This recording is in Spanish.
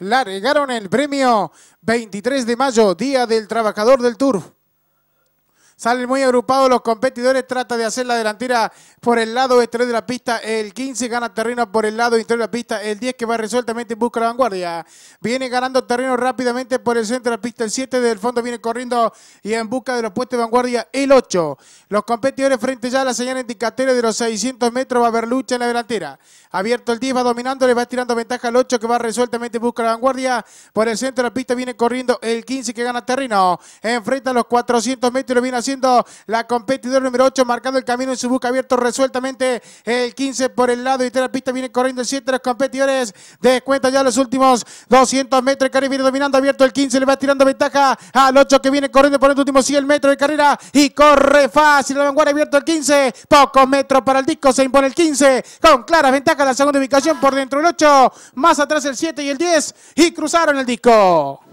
La regaron el premio 23 de mayo, Día del Trabajador del Tour. Salen muy agrupados los competidores, trata de hacer la delantera por el lado exterior de la pista, el 15 gana terreno por el lado interior de la pista, el 10 que va resueltamente en busca de la vanguardia. Viene ganando terreno rápidamente por el centro de la pista, el 7 del fondo viene corriendo y en busca de los puestos de vanguardia, el 8. Los competidores frente ya a la señal indicatoria de los 600 metros, va a haber lucha en la delantera. Abierto el 10, va dominando, le va tirando ventaja al 8 que va resueltamente en busca de la vanguardia. Por el centro de la pista viene corriendo el 15 que gana terreno. Enfrenta los 400 metros, viene haciendo siendo la competidora número 8, marcando el camino en su busca abierto resueltamente el 15 por el lado y la pista viene corriendo el 7, los competidores descuentan ya los últimos 200 metros, el viene dominando abierto el 15, le va tirando ventaja al 8 que viene corriendo por el último 100 metros de carrera y corre fácil, la vanguardia abierto el 15, pocos metros para el disco, se impone el 15, con clara ventaja. la segunda ubicación por dentro el 8, más atrás el 7 y el 10 y cruzaron el disco.